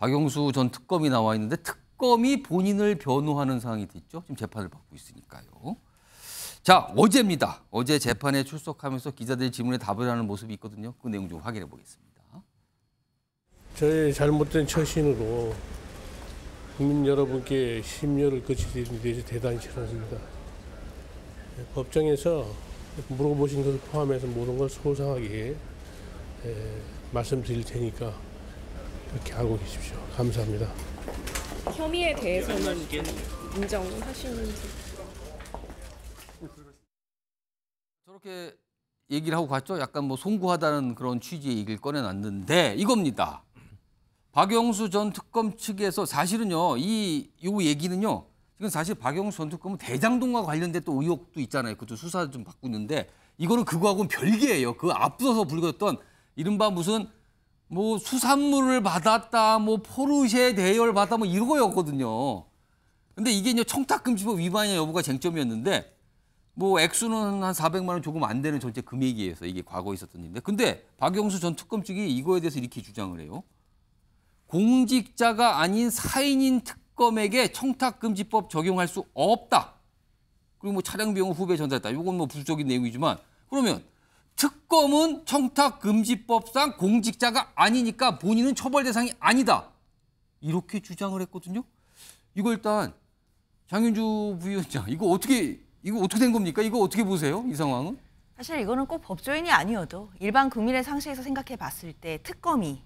박영수 전 특검이 나와 있는데 특검이 본인을 변호하는 상황이 됐죠. 지금 재판을 받고 있으니까요. 자, 어제입니다. 어제 재판에 출석하면서 기자들 질문에 답을 하는 모습이 있거든요. 그 내용 좀 확인해 보겠습니다. 저의 잘못된 처신으로 국민 여러분께 심려를 끼치는 데 대단히 죄송합니다. 법정에서 물어보신 것을 포함해서 모든 걸 소상하게 예, 말씀드릴 테니까 이렇게 하고 계십시오. 감사합니다. 혐의에 대해서는 인정하시는지? 저렇게 얘기를 하고 갔죠. 약간 뭐 송구하다는 그런 취지의 얘기를 꺼내놨는데 이겁니다. 박영수 전 특검 측에서 사실은요. 이요 얘기는요. 지금 사실 박영수 전 특검은 대장동과 관련된 또 의혹도 있잖아요. 그것도 수사 좀 받고 있는데 이거는 그거하고는 별개예요. 그 앞서서 불렸던 이른바 무슨 뭐 수산물을 받았다, 뭐 포르쉐 대열 받다 뭐 이거였거든요. 근데 이게 이제 청탁금지법 위반이냐 여부가 쟁점이었는데 뭐 액수는 한 400만 원 조금 안 되는 전체 금액이에요. 이게 과거에 있었던 일인데. 근데 박영수 전 특검 측이 이거에 대해서 이렇게 주장을 해요. 공직자가 아닌 사인인 특검에게 청탁금지법 적용할 수 없다. 그리고 뭐 차량 비용 후배 전달했다. 이건 뭐 부수적인 내용이지만 그러면 특검은 청탁금지법상 공직자가 아니니까 본인은 처벌 대상이 아니다. 이렇게 주장을 했거든요. 이거 일단 장윤주 부위원장 이거 어떻게 이거 어떻게 된 겁니까? 이거 어떻게 보세요? 이 상황은? 사실 이거는 꼭 법조인이 아니어도 일반 국민의 상식에서 생각해 봤을 때 특검이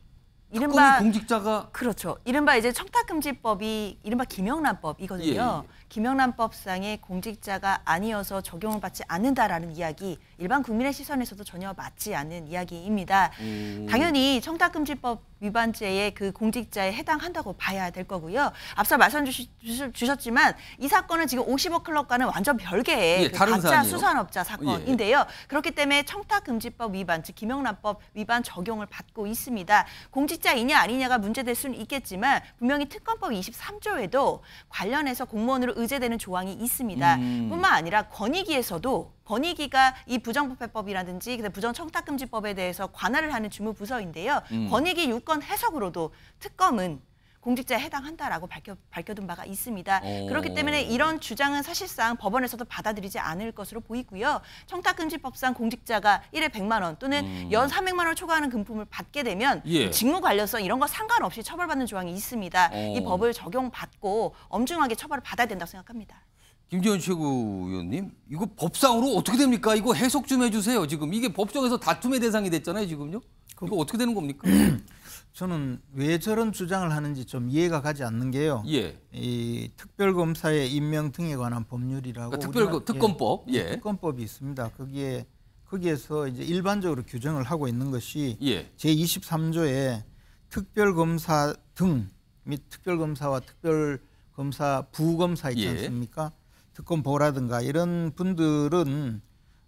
이른바 공직자가 그렇죠. 이른바 이제 청탁금지법이 이른바 김영란법이거든요. 예, 예. 김영란법상의 공직자가 아니어서 적용을 받지 않는다라는 이야기 일반 국민의 시선에서도 전혀 맞지 않는 이야기입니다. 음. 당연히 청탁금지법 위반죄에 그 공직자에 해당한다고 봐야 될 거고요. 앞서 말씀 주시, 주셨지만 이 사건은 지금 50억 클럽과는 완전 별개의 예, 그 가짜 사안이요 수산업자 예, 예. 사건인데요. 그렇기 때문에 청탁금지법 위반 즉 김영란법 위반 적용을 받고 있습니다. 공직 공직자이냐 아니냐가 문제될 수는 있겠지만 분명히 특검법 23조에도 관련해서 공무원으로 의제되는 조항이 있습니다. 음. 뿐만 아니라 권익위에서도 권익위가 이 부정부패법이라든지 부정청탁금지법에 대해서 관할을 하는 주무부서인데요. 음. 권익위 유권 해석으로도 특검은 공직자에 해당한다라고 밝혀, 밝혀둔 바가 있습니다. 오. 어. 그렇기 때문에 이런 주장은 사실상 법원에서도 받아들이지 않을 것으로 보이고요. 청탁금지법상 공직자가 1회1 0 0만원 또는 음. 연0 0만원을 초과하는 금품을 받게 되면 예. 직무 관련성 이런 거 상관없이 처벌받는 조항이 있습니다. 오. 어. 이 법을 적용받고 엄중하게 처벌을 받아야 된다고 생각합니다. 김지현 최고위원님, 이거 법상으로 어떻게 됩니까? 이거 해석 좀 해주세요. 지금 이게 법정에서 다툼의 대상이 됐잖아요. 지금요. 이거 어떻게 되는 겁니까? 저는 왜 저런 주장을 하는지 좀 이해가 가지 않는 게요. 예. 이 특별검사의 임명 등에 관한 법률이라고 그러니까 특별 특검법 예. 예, 예. 특검법이 있습니다. 거기에 거기에서 이제 일반적으로 규정을 하고 있는 것이 예. 제 23조에 특별검사 등 및 특별검사와 특별검사 부검사 있지 예. 않습니까? 특검보라든가 이런 분들은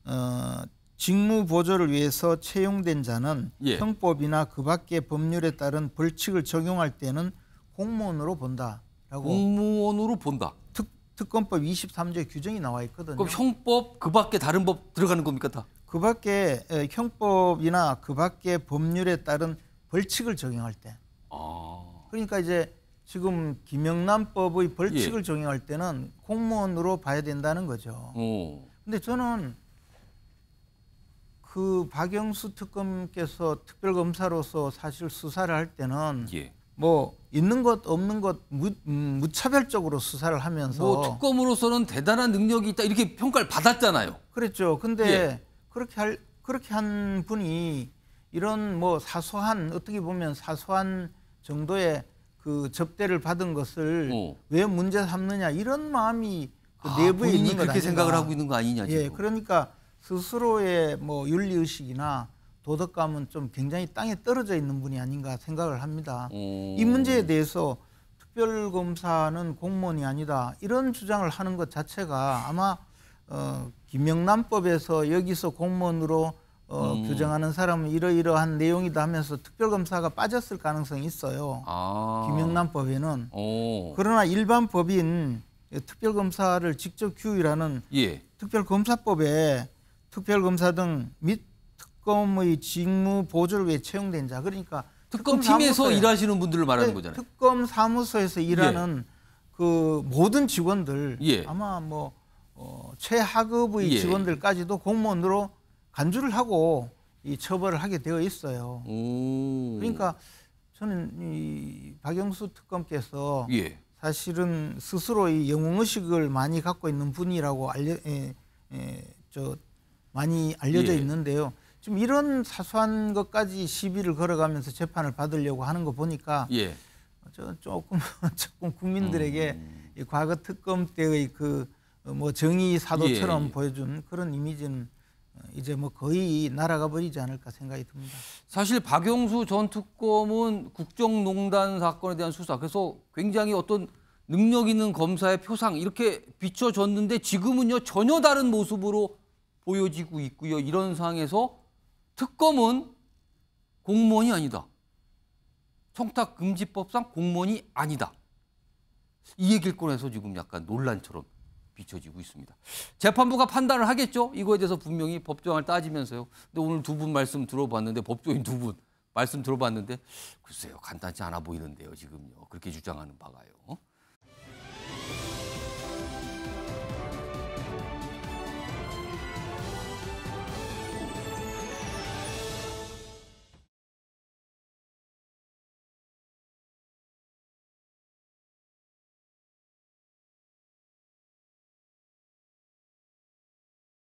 어, 직무 보조를 위해서 채용된 자는 예. 형법이나 그 밖의 법률에 따른 벌칙을 적용할 때는 공무원으로 본다라고 공무원으로 본다. 특, 특검법 23조에 규정이 나와 있거든요. 그럼 형법 그 밖에 다른 법 들어가는 겁니까 다? 그 밖에 형법이나 그 밖의 법률에 따른 벌칙을 적용할 때. 아. 그러니까 이제 지금 김영란법의 벌칙을 예. 적용할 때는 공무원으로 봐야 된다는 거죠. 오. 어. 근데 저는 그 박영수 특검께서 특별검사로서 사실 수사를 할 때는 예. 뭐 있는 것 없는 것 무, 음, 차별적으로 수사를 하면서 뭐 특검으로서는 대단한 능력이 있다 이렇게 평가를 받았잖아요. 그렇죠 근데 예. 그렇게 할 그렇게 한 분이 이런 뭐 사소한 어떻게 보면 사소한 정도의 그 접대를 받은 것을 어. 왜 문제 삼느냐 이런 마음이 그 아, 내부에 있는 것 그렇게 생각을 하고 있는 거 아니냐. 예, 지금. 예, 그러니까 스스로의 뭐 윤리의식이나 도덕감은 좀 굉장히 땅에 떨어져 있는 분이 아닌가 생각을 합니다. 음. 이 문제에 대해서 특별검사는 공무원이 아니다 이런 주장을 하는 것 자체가 아마 어, 김영란법에서 여기서 공무원으로 어, 음. 규정하는 사람은 이러이러한 내용이다 하면서 특별검사가 빠졌을 가능성이 있어요. 아. 김영란법에는. 오. 그러나 일반 법인 특별검사를 직접 규율하는 예. 특별검사법에 특별검사 등 및 특검의 직무 보조를 위해 채용된 자 그러니까 특검 팀에서 일하시는 분들을 말하는 네, 거잖아요. 특검 사무소에서 일하는 예. 그 모든 직원들 예. 아마 뭐 어, 최하급의 예. 직원들까지도 공무원으로 간주를 하고 이 처벌을 하게 되어 있어요. 오. 그러니까 저는 이 박영수 특검께서 예. 사실은 스스로 이 영웅의식을 많이 갖고 있는 분이라고 알려 예, 에, 예, 저 많이 알려져 예. 있는데요. 지금 이런 사소한 것까지 시비를 걸어가면서 재판을 받으려고 하는 거 보니까 예. 저 조금 조금 국민들에게 음. 이 과거 특검 때의 그뭐 어, 정의 사도처럼 예, 예. 보여준 그런 이미지는 이제 뭐 거의 날아가 버리지 않을까 생각이 듭니다. 사실 박영수 전 특검은 국정농단 사건에 대한 수사 그래서 굉장히 어떤 능력 있는 검사의 표상 이렇게 비춰졌는데 지금은요 전혀 다른 모습으로 보여지고 있고요. 이런 상황에서 특검은 공무원이 아니다. 청탁금지법상 공무원이 아니다. 이 얘기를 꺼내서 지금 약간 논란처럼 비춰지고 있습니다. 재판부가 판단을 하겠죠. 이거에 대해서 분명히 법조항을 따지면서요. 근데 오늘 두 분 말씀 들어봤는데 법조인 두 분 말씀 들어봤는데 글쎄요. 간단치 않아 보이는데요. 지금요. 그렇게 주장하는 바가요.